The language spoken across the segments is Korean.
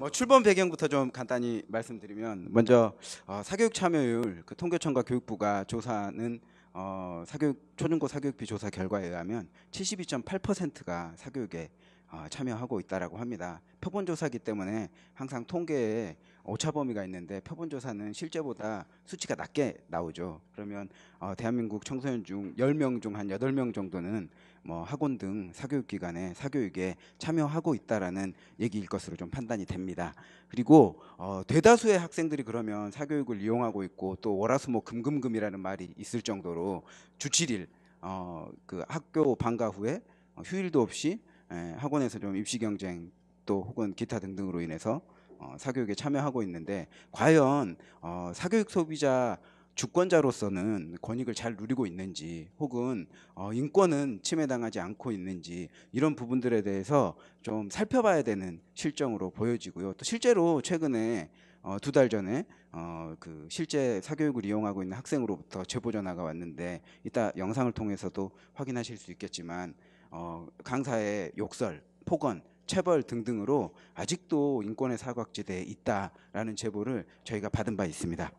뭐 출범 배경부터 좀 간단히 말씀드리면 먼저 어, 사교육 참여율 그통계청과 교육부가 조사는 어, 사교육 초중고 사교육비 조사 결과에 의하면 72.8%가 사교육에 어, 참여하고 있다라고 합니다. 표본 조사기 때문에 항상 통계에 오차 범위가 있는데 표본 조사는 실제보다 수치가 낮게 나오죠. 그러면 어, 대한민국 청소년 중 10명 중 한 8명 정도는 뭐 학원 등 사교육 기관의 사교육에 참여하고 있다라는 얘기일 것으로 좀 판단이 됩니다. 그리고 어, 대다수의 학생들이 그러면 사교육을 이용하고 있고 또 월화수목 금금금이라는 말이 있을 정도로 주 7일 어, 그 학교 방과 후에 휴일도 없이 에, 예, 학원에서 좀 입시 경쟁 또 혹은 기타 등등으로 인해서 어, 사교육에 참여하고 있는데 과연 어, 사교육 소비자 주권자로서는 권익을 잘 누리고 있는지 혹은 어, 인권은 침해당하지 않고 있는지 이런 부분들에 대해서 좀 살펴봐야 되는 실정으로 보여지고요. 또 실제로 최근에 어, 두 달 전에 어, 그 실제 사교육을 이용하고 있는 학생으로부터 제보 전화가 왔는데 이따 영상을 통해서도 확인하실 수 있겠지만 어, 강사의 욕설, 폭언 체벌 등등으로 아직도 인권의 사각지대에 있다라는 제보를 저희가 받은 바 있습니다.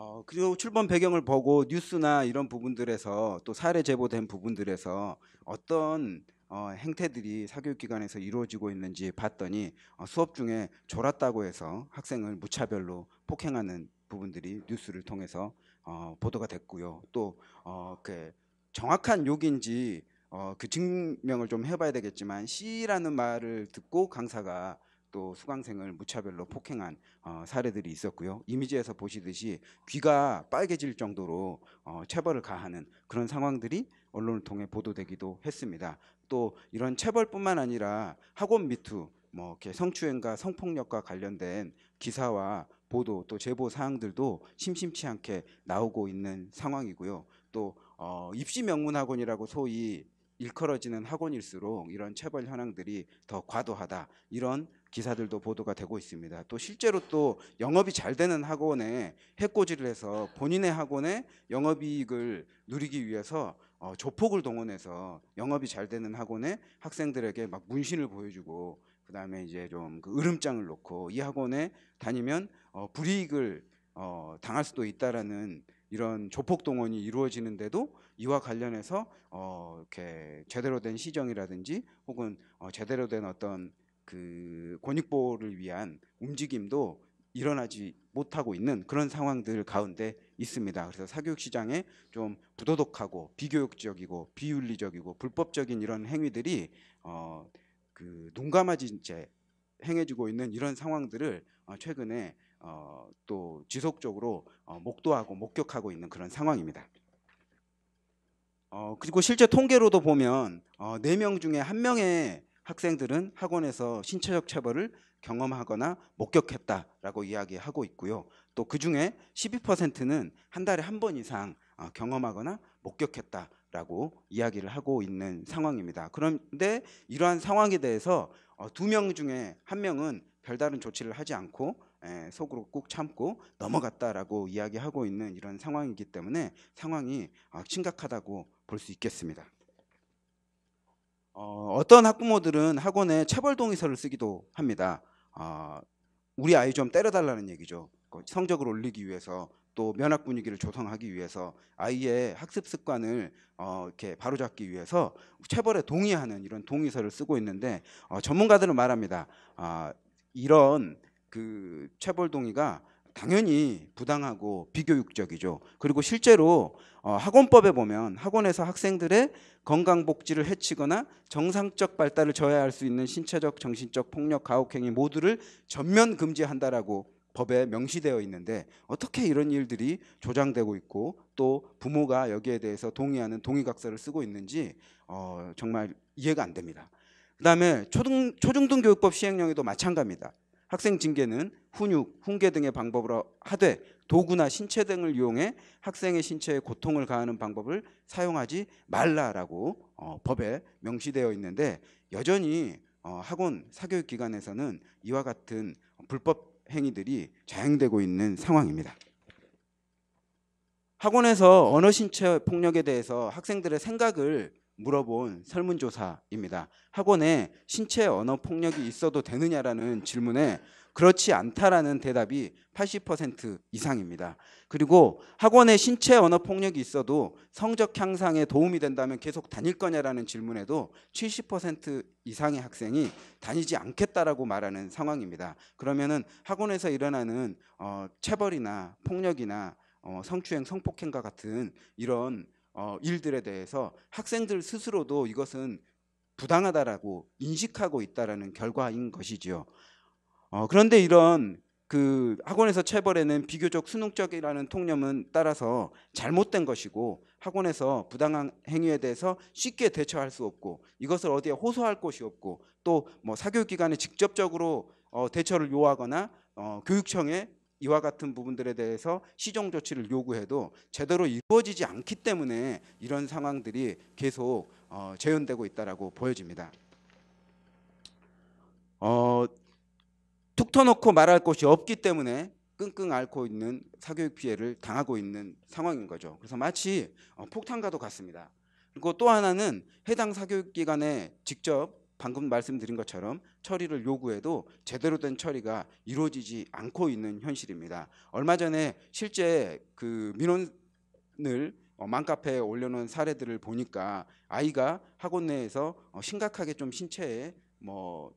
어, 그리고 출범 배경을 보고 뉴스나 이런 부분들에서 또 사례 제보된 부분들에서 어떤 어, 행태들이 사교육 기관에서 이루어지고 있는지 봤더니 어, 수업 중에 졸았다고 해서 학생을 무차별로 폭행하는 부분들이 뉴스를 통해서 어, 보도가 됐고요. 또 어, 그 정확한 욕인지 어, 그 증명을 좀 해봐야 되겠지만 C라는 말을 듣고 강사가 또 수강생을 무차별로 폭행한 어, 사례들이 있었고요. 이미지에서 보시듯이 귀가 빨개질 정도로 어, 체벌을 가하는 그런 상황들이 언론을 통해 보도되기도 했습니다. 또 이런 체벌뿐만 아니라 학원 미투, 뭐 이렇게 성추행과 성폭력과 관련된 기사와 보도 또 제보 사항들도 심심치 않게 나오고 있는 상황이고요. 또 어, 입시 명문 학원이라고 소위 일컬어지는 학원일수록 이런 체벌 현황들이 더 과도하다 이런 기사들도 보도가 되고 있습니다. 또 실제로 또 영업이 잘 되는 학원에 해코지를 해서 본인의 학원에 영업이익을 누리기 위해서 어, 조폭을 동원해서 영업이 잘 되는 학원에 학생들에게 막 문신을 보여주고 그다음에 이제 좀그 으름장을 놓고 이 학원에 다니면 어, 불이익을 어, 당할 수도 있다라는 이런 조폭 동원이 이루어지는데도 이와 관련해서 어, 이렇게 제대로 된 시정이라든지 혹은 어, 제대로 된 어떤 그 권익보호를 위한 움직임도 일어나지 못하고 있는 그런 상황들 가운데 있습니다. 그래서 사교육 시장에 좀 부도덕하고 비교육적이고 비윤리적이고 불법적인 이런 행위들이 어, 그 눈감아진 채 행해지고 있는 이런 상황들을 어, 최근에 어, 또 지속적으로 어, 목도하고 목격하고 있는 그런 상황입니다. 어, 그리고 실제 통계로도 보면 어, 4명 중에 1명의 학생들은 학원에서 신체적 차벌을 경험하거나 목격했다라고 이야기하고 있고요. 또그 중에 12%는 한 달에 한 번 이상 어, 경험하거나 목격했다라고 이야기를 하고 있는 상황입니다. 그런데 이러한 상황에 대해서 어, 두명 중에 한 명은 별다른 조치를 하지 않고 예, 속으로 꾹 참고 넘어갔다라고 이야기하고 있는 이런 상황이기 때문에 상황이 어, 심각하다고 볼 수 있겠습니다. 어, 어떤 학부모들은 학원에 체벌 동의서를 쓰기도 합니다. 어, 우리 아이 좀 때려달라는 얘기죠. 그 성적을 올리기 위해서 또 면학 분위기를 조성하기 위해서 아이의 학습 습관을 어, 이렇게 바로잡기 위해서 체벌에 동의하는 이런 동의서를 쓰고 있는데 어, 전문가들은 말합니다. 어, 이런 그 체벌 동의가 당연히 부당하고 비교육적이죠. 그리고 실제로 어, 학원법에 보면 학원에서 학생들의 건강복지를 해치거나 정상적 발달을 저해할 수 있는 신체적, 정신적 폭력, 가혹행위 모두를 전면 금지한다라고 법에 명시되어 있는데 어떻게 이런 일들이 조장되고 있고 또 부모가 여기에 대해서 동의하는 동의각서를 쓰고 있는지 어, 정말 이해가 안 됩니다. 그다음에 초등, 초중등교육법 시행령에도 마찬가지입니다. 학생 징계는 훈육, 훈계 등의 방법으로 하되 도구나 신체 등을 이용해 학생의 신체에 고통을 가하는 방법을 사용하지 말라라고 어, 법에 명시되어 있는데 여전히 어, 학원 사교육기관에서는 이와 같은 불법 행위들이 자행되고 있는 상황입니다. 학원에서 언어 신체 폭력에 대해서 학생들의 생각을 물어본 설문조사입니다. 학원에 신체 언어 폭력이 있어도 되느냐라는 질문에 그렇지 않다라는 대답이 80% 이상입니다. 그리고 학원에 신체 언어 폭력이 있어도 성적 향상에 도움이 된다면 계속 다닐 거냐라는 질문에도 70% 이상의 학생이 다니지 않겠다라고 말하는 상황입니다. 그러면은 학원에서 일어나는 어, 체벌이나 폭력이나 어, 성추행, 성폭행과 같은 이런 어, 일들에 대해서 학생들 스스로도 이것은 부당하다라고 인식하고 있다라는 결과인 것이지요. 어, 그런데 이런 그 학원에서 체벌에는 비교적 수능적이라는 통념은 따라서 잘못된 것이고 학원에서 부당한 행위에 대해서 쉽게 대처할 수 없고 이것을 어디에 호소할 곳이 없고 또뭐 사교육기관에 직접적으로 어, 대처를 요하거나 어, 교육청에 이와 같은 부분들에 대해서 시정 조치를 요구해도 제대로 이루어지지 않기 때문에 이런 상황들이 계속 어, 재현되고 있다라고 보여집니다. 어, 툭 터놓고 말할 곳이 없기 때문에 끙끙 앓고 있는 사교육 피해를 당하고 있는 상황인 거죠. 그래서 마치 어, 폭탄과도 같습니다. 그리고 또 하나는 해당 사교육 기관에 직접 방금 말씀드린 것처럼 처리를 요구해도 제대로 된 처리가 이루어지지 않고 있는 현실입니다. 얼마 전에 실제 그 민원을 맘카페에 어, 올려놓은 사례들을 보니까 아이가 학원 내에서 어, 심각하게 좀 신체에 뭐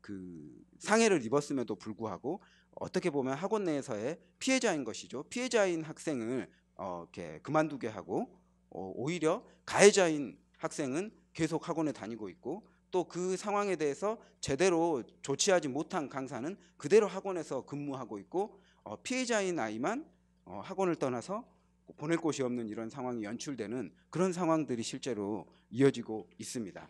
그 상해를 입었음에도 불구하고 어떻게 보면 학원 내에서의 피해자인 것이죠. 피해자인 학생을 어, 이렇게 그만두게 하고 어, 오히려 가해자인 학생은 계속 학원에 다니고 있고 또그 상황에 대해서 제대로 조치하지 못한 강사는 그대로 학원에서 근무하고 있고 어, 피해자인 아이만 어, 학원을 떠나서 보낼 곳이 없는 이런 상황이 연출되는 그런 상황들이 실제로 이어지고 있습니다.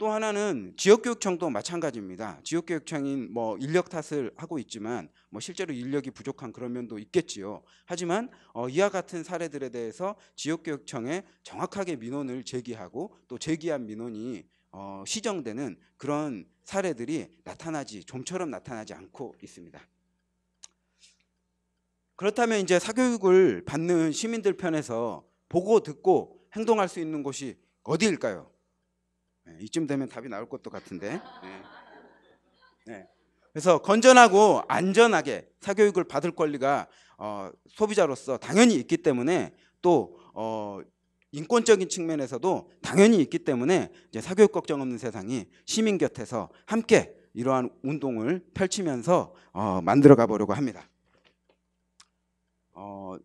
또 하나는 지역교육청도 마찬가지입니다. 지역교육청인 뭐 인력 탓을 하고 있지만 뭐 실제로 인력이 부족한 그런 면도 있겠지요. 하지만 어 이와 같은 사례들에 대해서 지역교육청에 정확하게 민원을 제기하고 또 제기한 민원이 어 시정되는 그런 사례들이 나타나지 좀처럼 나타나지 않고 있습니다. 그렇다면 이제 사교육을 받는 시민들 편에서 보고 듣고 행동할 수 있는 곳이 어디일까요? 네, 이쯤 되면 답이 나올 것도 같은데. 네. 네. 그래서 건전하고 안전하게 사교육을 받을 권리가 어, 소비자로서 당연히 있기 때문에 또 어, 인권적인 측면에서도 당연히 있기 때문에 이제 사교육 걱정 없는 세상이 시민 곁에서 함께 이러한 운동을 펼치면서 어, 만들어가 보려고 합니다. 어,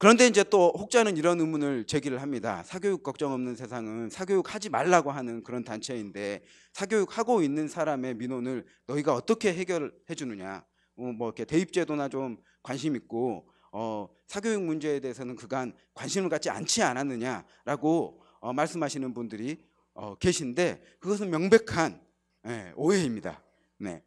그런데 이제 또 혹자는 이런 의문을 제기를 합니다. 사교육 걱정 없는 세상은 사교육 하지 말라고 하는 그런 단체인데 사교육 하고 있는 사람의 민원을 너희가 어떻게 해결해 주느냐? 어, 뭐 이렇게 대입 제도나 좀 관심 있고 어, 사교육 문제에 대해서는 그간 관심을 갖지 않지 않았느냐라고 어, 말씀하시는 분들이 어, 계신데 그것은 명백한 예, 오해입니다. 네.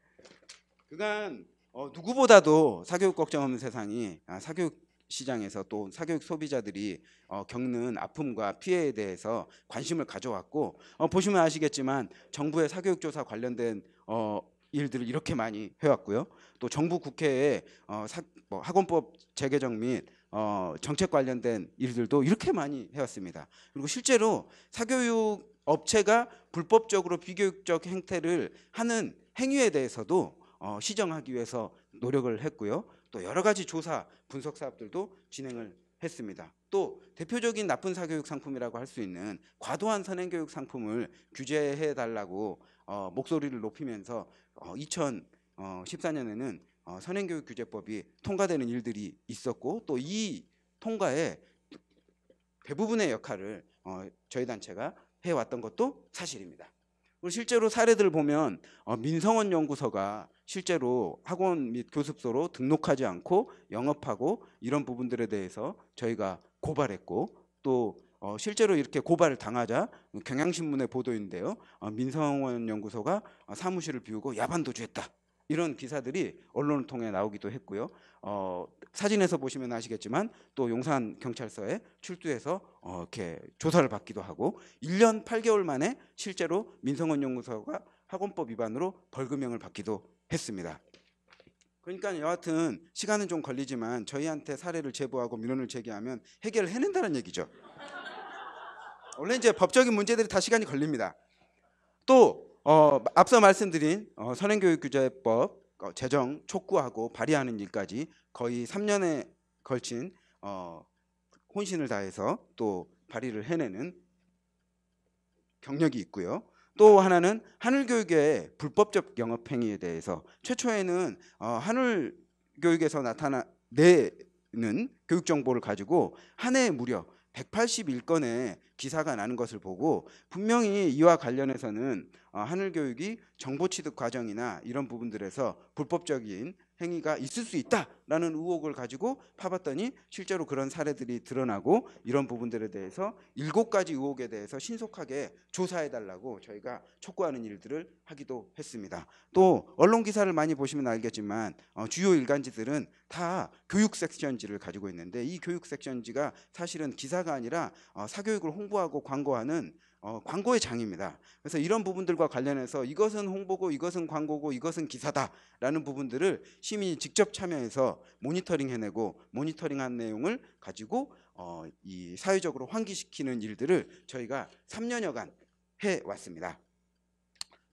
그간 어, 누구보다도 사교육 걱정 없는 세상이 아, 사교육 시장에서 또 사교육 소비자들이 어, 겪는 아픔과 피해에 대해서 관심을 가져왔고 어, 보시면 아시겠지만 정부의 사교육 조사 관련된 어, 일들을 이렇게 많이 해왔고요. 또 정부 국회에 어, 사, 뭐 학원법 재개정 및 어, 정책 관련된 일들도 이렇게 많이 해왔습니다. 그리고 실제로 사교육 업체가 불법적으로 비교육적 행태를 하는 행위에 대해서도 어, 시정하기 위해서 노력을 했고요. 또 여러 가지 조사 분석 사업들도 진행을 했습니다. 또 대표적인 나쁜 사교육 상품이라고 할 수 있는 과도한 선행교육 상품을 규제해 달라고 어, 목소리를 높이면서 어, 2014년에는 어, 어, 선행교육 규제법이 통과되는 일들이 있었고 또 이 통과에 대부분의 역할을 어, 저희 단체가 해왔던 것도 사실입니다. 실제로 사례들을 보면 어, 민성원 연구소가 실제로 학원 및 교습소로 등록하지 않고 영업하고 이런 부분들에 대해서 저희가 고발했고 또 어, 실제로 이렇게 고발을 당하자 경향신문의 보도인데요. 어, 민성원 연구소가 어, 사무실을 비우고 야반도주했다. 이런 기사들이 언론을 통해 나오기도 했고요. 어, 사진에서 보시면 아시겠지만 또 용산 경찰서에 출두해서 어, 이렇게 조사를 받기도 하고 1년 8개월 만에 실제로 민성원 연구소가 학원법 위반으로 벌금형을 받기도 했습니다. 그러니까 여하튼 시간은 좀 걸리지만 저희한테 사례를 제보하고 민원을 제기하면 해결을 해낸다는 얘기죠. 원래 이제 법적인 문제들이 다 시간이 걸립니다. 또 어, 앞서 말씀드린 어, 선행교육규제법 어, 제정 촉구하고 발의하는 일까지 거의 3년에 걸친 어, 혼신을 다해서 또 발의를 해내는 경력이 있고요. 또 하나는 한울 교육의 불법적 영업 행위에 대해서 최초에는 어, 한울 교육에서 나타나는 교육 정보를 가지고 한 해에 무려 181건의 기사가 나는 것을 보고 분명히 이와 관련해서는 어, 한울 교육이 정보 취득 과정이나 이런 부분들에서 불법적인 행위가 있을 수 있다라는 의혹을 가지고 파봤더니 실제로 그런 사례들이 드러나고 이런 부분들에 대해서 일곱 가지 의혹에 대해서 신속하게 조사해 달라고 저희가 촉구하는 일들을 하기도 했습니다. 또 언론 기사를 많이 보시면 알겠지만 어, 주요 일간지들은 다 교육 섹션지를 가지고 있는데 이 교육 섹션지가 사실은 기사가 아니라 어, 사교육을 홍보하고 광고하는 어, 광고의 장입니다. 그래서 이런 부분들과 관련해서 이것은 홍보고 이것은 광고고 이것은 기사다라는 부분들을 시민이 직접 참여해서 모니터링 해내고 모니터링한 내용을 가지고 어, 이 사회적으로 환기시키는 일들을 저희가 3년여간 해 왔습니다.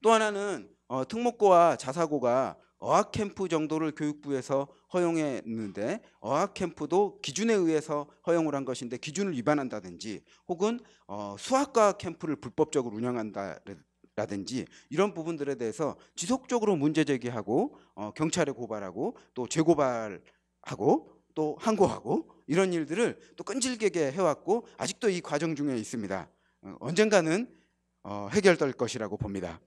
또 하나는 어, 특목고와 자사고가 어학 캠프 정도를 교육부에서 허용했는데 어학 캠프도 기준에 의해서 허용을 한 것인데 기준을 위반한다든지 혹은 어, 수학과 캠프를 불법적으로 운영한다 든지 이런 부분들에 대해서 지속적으로 문제 제기하고 어, 경찰에 고발하고 또 재고발하고 또 항고하고 이런 일들을 또 끈질기게 해왔고 아직도 이 과정 중에 있습니다. 어, 언젠가는 어, 해결될 것이라고 봅니다.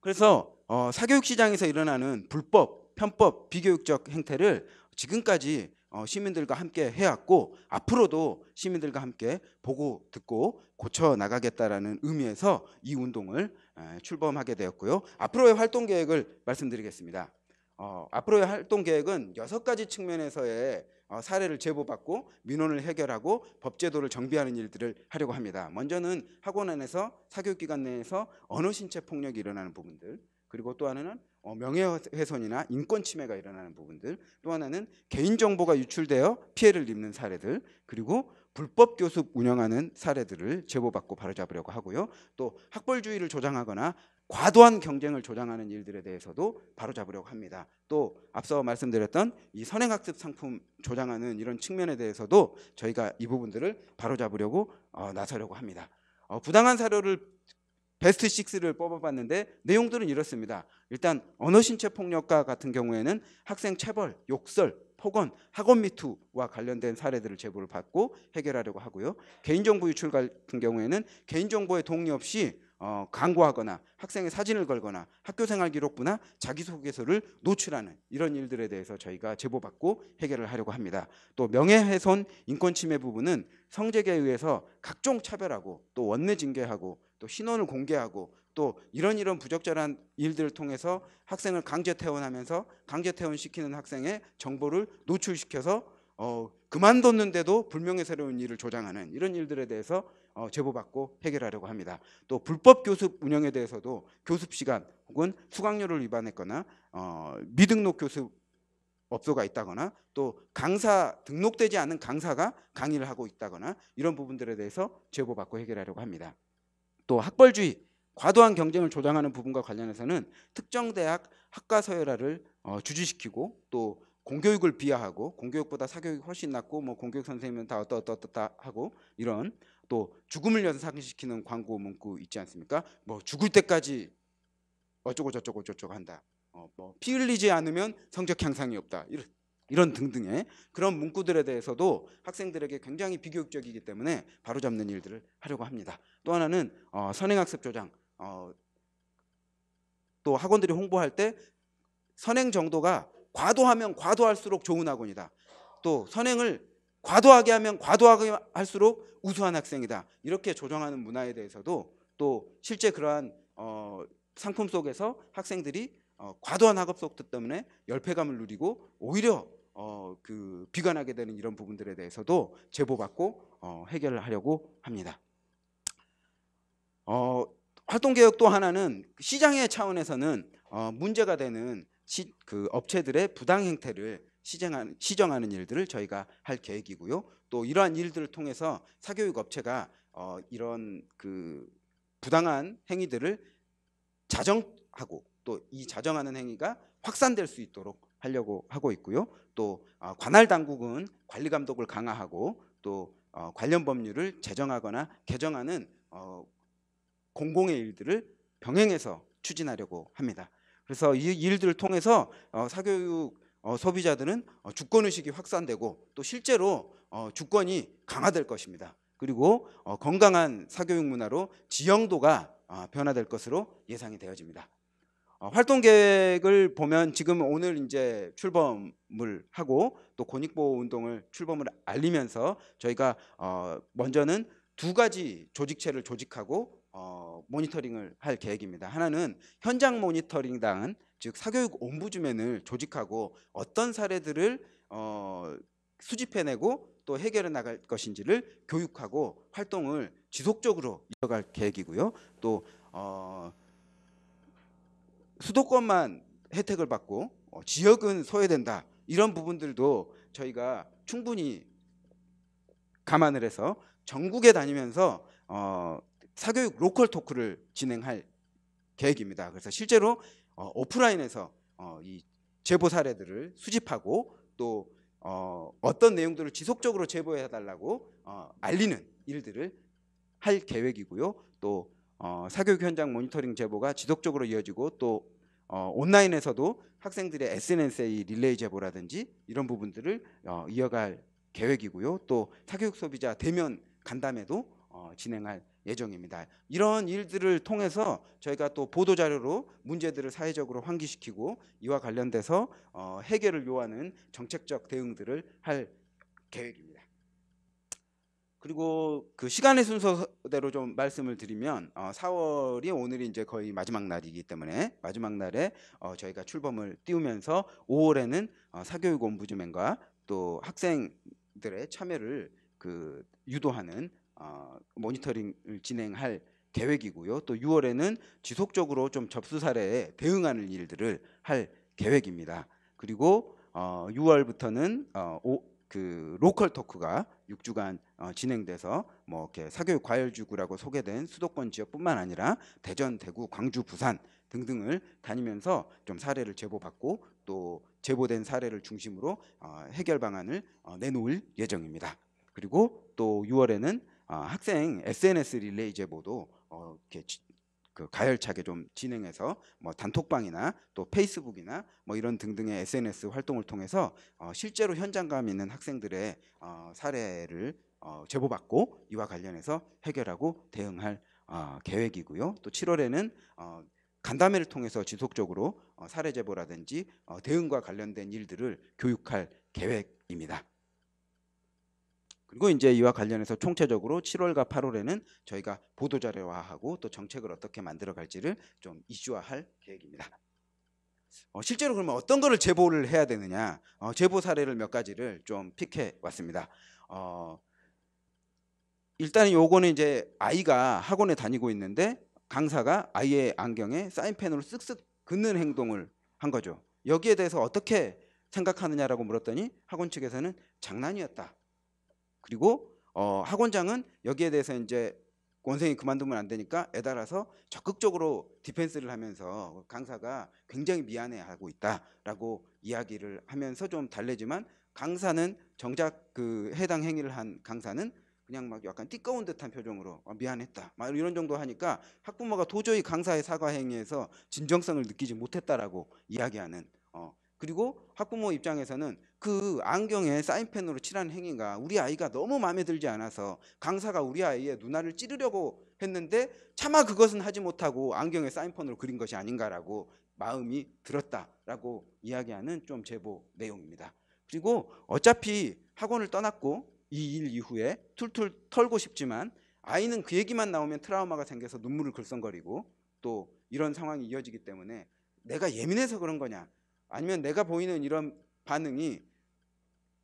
그래서 어, 사교육 시장에서 일어나는 불법, 편법, 비교육적 행태를 지금까지 어, 시민들과 함께 해왔고 앞으로도 시민들과 함께 보고 듣고 고쳐 나가겠다라는 의미에서 이 운동을 에, 출범하게 되었고요. 앞으로의 활동 계획을 말씀드리겠습니다. 어, 앞으로의 활동 계획은 여섯 가지 측면에서의 어, 사례를 제보받고 민원을 해결하고 법제도를 정비하는 일들을 하려고 합니다. 먼저는 학원 안에서 사교육기관 내에서 언어 신체 폭력이 일어나는 부분들 그리고 또 하나는 어, 명예훼손이나 인권 침해가 일어나는 부분들, 또 하나는 개인정보가 유출되어 피해를 입는 사례들, 그리고 불법 교습 운영하는 사례들을 제보받고 바로잡으려고 하고요. 또 학벌주의를 조장하거나 과도한 경쟁을 조장하는 일들에 대해서도 바로잡으려고 합니다. 또 앞서 말씀드렸던 이 선행학습 상품 조장하는 이런 측면에 대해서도 저희가 이 부분들을 바로잡으려고 어, 나서려고 합니다. 어, 부당한 사료를 베스트 6를 뽑아봤는데 내용들은 이렇습니다. 일단 언어 신체 폭력과 같은 경우에는 학생 체벌, 욕설, 폭언, 학원 미투와 관련된 사례들을 제보를 받고 해결하려고 하고요. 개인정보 유출 같은 경우에는 개인정보의 동의 없이 어, 광고하거나 학생의 사진을 걸거나 학교생활 기록부나 자기소개서를 노출하는 이런 일들에 대해서 저희가 제보받고 해결을 하려고 합니다. 또 명예훼손, 인권침해 부분은 성계에 의해서 각종 차별하고 또 원내 징계하고 또 신원을 공개하고 또 이런 이런 부적절한 일들을 통해서 학생을 강제 퇴원하면서 강제 퇴원시키는 학생의 정보를 노출시켜서 어, 그만뒀는데도 불명예 새로운 일을 조장하는 이런 일들에 대해서 어, 제보받고 해결하려고 합니다. 또 불법 교습 운영에 대해서도 교습 시간 혹은 수강료를 위반했거나 어, 미등록 교습 업소가 있다거나 또 강사 등록되지 않은 강사가 강의를 하고 있다거나 이런 부분들에 대해서 제보받고 해결하려고 합니다. 또 학벌주의, 과도한 경쟁을 조장하는 부분과 관련해서는 특정 대학 학과 서열화를 어, 주지시키고 또 공교육을 비하하고 공교육보다 사교육이 훨씬 낫고 뭐 공교육 선생님은 다 어떠 어떠 어떠다 하고 이런 또 죽음을 연상시키는 광고 문구 있지 않습니까? 뭐 죽을 때까지 어쩌고 저쩌고 저쩌고 한다. 어, 뭐피 흘리지 않으면 성적 향상이 없다. 이런 이런 등등의 그런 문구들에 대해서도 학생들에게 굉장히 비교육적이기 때문에 바로잡는 일들을 하려고 합니다. 또 하나는 어, 선행학습 조장 어, 또 학원들이 홍보할 때 선행 정도가 과도하면 과도할수록 좋은 학원이다. 또 선행을 과도하게 하면 과도하게 할수록 우수한 학생이다. 이렇게 조정하는 문화에 대해서도 또 실제 그러한 어, 상품 속에서 학생들이 어, 과도한 학업 속도 때문에 열패감을 누리고 오히려 어, 그 비관하게 되는 이런 부분들에 대해서도 제보받고 어, 해결하려고 합니다. 어, 활동 개혁 또 하나는 시장의 차원에서는 어, 문제가 되는 시, 그 업체들의 부당 행태를 시정하는, 시정하는 일들을 저희가 할 계획이고요. 또 이러한 일들을 통해서 사교육 업체가 어, 이런 그 부당한 행위들을 자정하고 또 이 자정하는 행위가 확산될 수 있도록 하려고 하고 있고요. 또 아, 관할 당국은 관리 감독을 강화하고 또 어, 관련 법률을 제정하거나 개정하는 어, 공공의 일들을 병행해서 추진하려고 합니다. 그래서 이 일들을 통해서 어, 사교육 소비자들은 주권 의식이 확산되고 또 실제로 주권이 강화될 것입니다. 그리고 건강한 사교육 문화로 지형도가 아, 변화될 것으로 예상이 되어집니다. 어, 활동 계획을 보면 지금 오늘 이제 출범을 하고 또 권익보호 운동을 출범을 알리면서 저희가 어 먼저는 두 가지 조직체를 조직하고 어 모니터링을 할 계획입니다. 하나는 현장 모니터링단 즉 사교육 옴부즈맨을 조직하고 어떤 사례들을 어 수집해내고 또 해결해 나갈 것인지를 교육하고 활동을 지속적으로 이어갈 계획이고요. 또 어, 수도권만 혜택을 받고 어, 지역은 소외된다 이런 부분들도 저희가 충분히 감안을 해서 전국에 다니면서 어, 사교육 로컬 토크를 진행할 계획입니다. 그래서 실제로 어, 오프라인에서 어, 이 제보 사례들을 수집하고 또 어, 어떤 내용들을 지속적으로 제보해 달라고 어, 알리는 일들을 할 계획이고요. 또 어, 사교육 현장 모니터링 제보가 지속적으로 이어지고 또 어, 온라인에서도 학생들의 SNS의 릴레이 제보라든지 이런 부분들을 어, 이어갈 계획이고요. 또 사교육 소비자 대면 간담회도 어, 진행할 예정입니다. 이런 일들을 통해서 저희가 또 보도 자료로 문제들을 사회적으로 환기시키고 이와 관련돼서 어, 해결을 요하는 정책적 대응들을 할 계획입니다. 그리고 그 시간의 순서대로 좀 말씀을 드리면 어, 4월이 오늘이 이제 거의 마지막 날이기 때문에 마지막 날에 어, 저희가 출범을 띄우면서 5월에는 어, 사교육 원부즈맨과또 학생들의 참여를 그 유도하는 어, 모니터링을 진행할 계획이고요. 또 6월에는 지속적으로 좀 접수 사례에 대응하는 일들을 할 계획입니다. 그리고 어, 6월부터는 어, 오, 그 로컬 토크가 6주간 어, 진행돼서 뭐 이렇게 사교육 과열지구라고 소개된 수도권 지역뿐만 아니라 대전, 대구, 광주, 부산 등등을 다니면서 좀 사례를 제보받고 또 제보된 사례를 중심으로 어, 해결 방안을 어, 내놓을 예정입니다. 그리고 또 6월에는 어, 학생 SNS 릴레이 제보도 어, 이렇게 그 가열차게 좀 진행해서 뭐 단톡방이나 또 페이스북이나 뭐 이런 등등의 SNS 활동을 통해서 어, 실제로 현장감 있는 학생들의 어, 사례를 어, 제보받고 이와 관련해서 해결하고 대응할 어, 계획이고요. 또 7월에는 어, 간담회를 통해서 지속적으로 어, 사례 제보라든지 어, 대응과 관련된 일들을 교육할 계획입니다. 그리고 이제 이와 관련해서 총체적으로 7월과 8월에는 저희가 보도 자료화하고 또 정책을 어떻게 만들어 갈지를 좀 이슈화할 계획입니다. 어, 실제로 그러면 어떤 거를 제보를 해야 되느냐 어, 제보 사례를 몇 가지를 좀 픽해 왔습니다. 어, 일단은 요거는 이제 아이가 학원에 다니고 있는데 강사가 아이의 안경에 사인펜으로 쓱쓱 긋는 행동을 한 거죠. 여기에 대해서 어떻게 생각하느냐라고 물었더니 학원 측에서는 장난이었다. 그리고 어, 학원장은 여기에 대해서 이제 원생이 그만두면 안 되니까 애달아서 적극적으로 디펜스를 하면서 강사가 굉장히 미안해하고 있다라고 이야기를 하면서 좀 달래지만 강사는 정작 그 해당 행위를 한 강사는 그냥 막 약간 띠꺼운 듯한 표정으로 아, 미안했다 막 이런 정도 하니까 학부모가 도저히 강사의 사과 행위에서 진정성을 느끼지 못했다라고 이야기하는 어. 그리고 학부모 입장에서는 그 안경에 사인펜으로 칠한 행위가 우리 아이가 너무 마음에 들지 않아서 강사가 우리 아이의 누나를 찌르려고 했는데 차마 그것은 하지 못하고 안경에 사인펜으로 그린 것이 아닌가라고 마음이 들었다라고 이야기하는 좀 제보 내용입니다. 그리고 어차피 학원을 떠났고 이일 이후에 툴툴 털고 싶지만 아이는 그 얘기만 나오면 트라우마가 생겨서 눈물을 글썽거리고 또 이런 상황이 이어지기 때문에 내가 예민해서 그런 거냐 아니면 내가 보이는 이런 반응이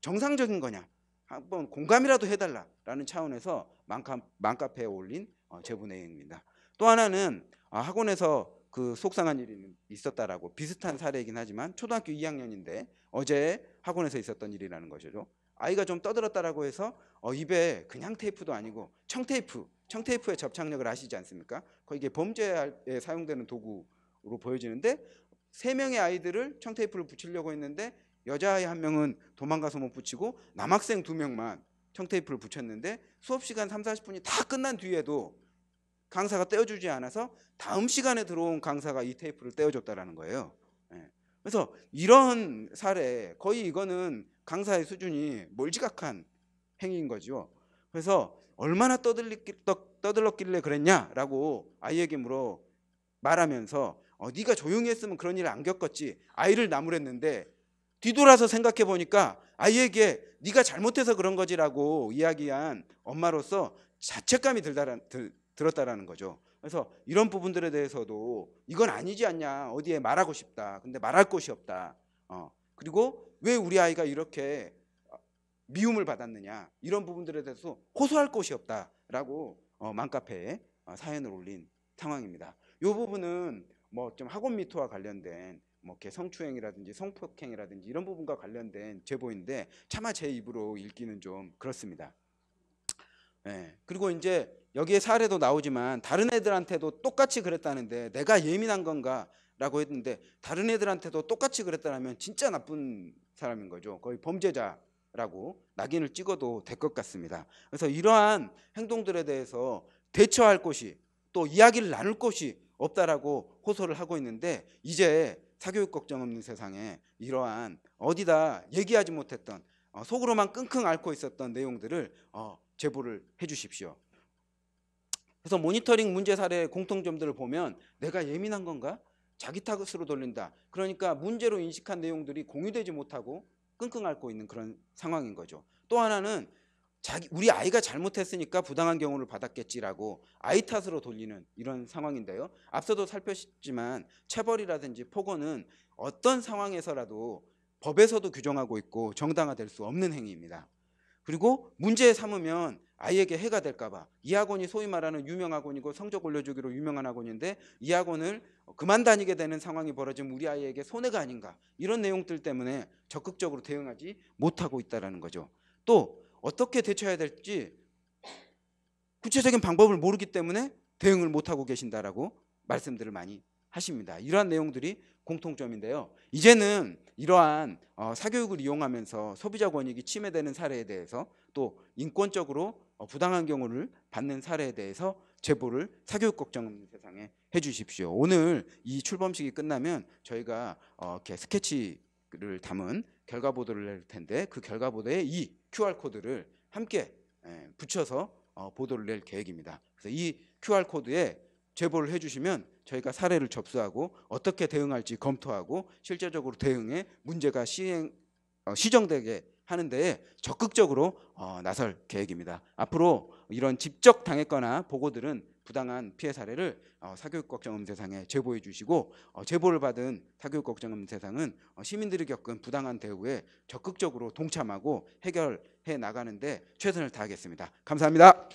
정상적인 거냐 한번 공감이라도 해달라라는 차원에서 망카카 페에 올린 어, 제보 내용입니다. 또 하나는 아, 학원에서 그 속상한 일이 있었다라고 비슷한 사례이긴 하지만 초등학교 2학년인데 어제 학원에서 있었던 일이라는 것이죠. 아이가 좀 떠들었다라고 해서 어, 입에 그냥 테이프도 아니고 청테이프, 청테이프의 접착력을 아시지 않습니까? 거기에 범죄에 사용되는 도구로 보여지는데 세 명의 아이들을 청테이프를 붙이려고 했는데 여자아이 한 명은 도망가서 못 붙이고 남학생 두 명만 청테이프를 붙였는데 수업 시간 3, 40분이 다 끝난 뒤에도 강사가 떼어주지 않아서 다음 시간에 들어온 강사가 이 테이프를 떼어줬다라는 거예요. 예. 그래서 이런 사례 거의 이거는 강사의 수준이 멀지각한 행위인 거죠. 그래서 얼마나 떠들렀길래 그랬냐라고 아이에게 물어 말하면서 어, 네가 조용히 했으면 그런 일을안 겪었지 아이를 나무랬는데 뒤돌아서 생각해 보니까 아이에게 네가 잘못해서 그런 거지라고 이야기한 엄마로서 자책감이 들다 들, 들었다라는 거죠. 그래서 이런 부분들에 대해서도 이건 아니지 않냐 어디에 말하고 싶다. 근데 말할 곳이 없다. 어, 그리고 왜 우리 아이가 이렇게 어, 미움을 받았느냐 이런 부분들에 대해서 호소할 곳이 없다라고 어, 맘카페에 어, 사연을 올린 상황입니다. 이 부분은 뭐 좀 학원 미투와 관련된 뭐 성추행이라든지 성폭행이라든지 이런 부분과 관련된 제보인데 차마 제 입으로 읽기는 좀 그렇습니다. 예. 그리고 이제 여기에 사례도 나오지만 다른 애들한테도 똑같이 그랬다는데 내가 예민한 건가 라고 했는데 다른 애들한테도 똑같이 그랬다면 진짜 나쁜 사람인 거죠. 거의 범죄자라고 낙인을 찍어도 될 것 같습니다. 그래서 이러한 행동들에 대해서 대처할 곳이 또 이야기를 나눌 곳이 없다라고 호소를 하고 있는데 이제 사교육 걱정 없는 세상에 이러한 어디다 얘기하지 못했던 어, 속으로만 끙끙 앓고 있었던 내용들을 어, 제보를 해주십시오. 그래서 모니터링 문제 사례의 공통점들을 보면 내가 예민한 건가? 자기 탓으로 돌린다. 그러니까 문제로 인식한 내용들이 공유되지 못하고 끙끙 앓고 있는 그런 상황인 거죠. 또 하나는 자기 우리 아이가 잘못했으니까 부당한 경우를 받았겠지라고 아이 탓으로 돌리는 이런 상황인데요. 앞서도 살펴셨지만 체벌이라든지 폭언은 어떤 상황에서라도 법에서도 규정하고 있고 정당화될 수 없는 행위입니다. 그리고 문제 삼으면 아이에게 해가 될까봐 이 학원이 소위 말하는 유명 학원이고 성적 올려주기로 유명한 학원인데 이 학원을 그만 다니게 되는 상황이 벌어지면 우리 아이에게 손해가 아닌가 이런 내용들 때문에 적극적으로 대응하지 못하고 있다라는 거죠. 또 어떻게 대처해야 될지 구체적인 방법을 모르기 때문에 대응을 못하고 계신다라고 말씀들을 많이 하십니다. 이러한 내용들이 공통점인데요. 이제는 이러한 어, 사교육을 이용하면서 소비자 권익이 침해되는 사례에 대해서 또 인권적으로 어, 부당한 경우를 받는 사례에 대해서 제보를 사교육 걱정 없는 세상에 해주십시오. 오늘 이 출범식이 끝나면 저희가 어, 이렇게 스케치를 담은 결과 보도를 낼 텐데 그 결과 보도에 이 QR 코드를 함께 예, 붙여서 보도를 낼 계획입니다. 그래서 이 QR 코드에 제보를 해주시면 저희가 사례를 접수하고 어떻게 대응할지 검토하고 실제적으로 대응해 문제가 시행 어, 시정되게 하는 데에 적극적으로 어, 나설 계획입니다. 앞으로 이런 직접 당했거나 보고들은 부당한 피해 사례를 어, 사교육걱정음세상에 제보해 주시고 어, 제보를 받은 사교육걱정음세상은 어, 시민들이 겪은 부당한 대우에 적극적으로 동참하고 해결해 나가는데 최선을 다하겠습니다. 감사합니다.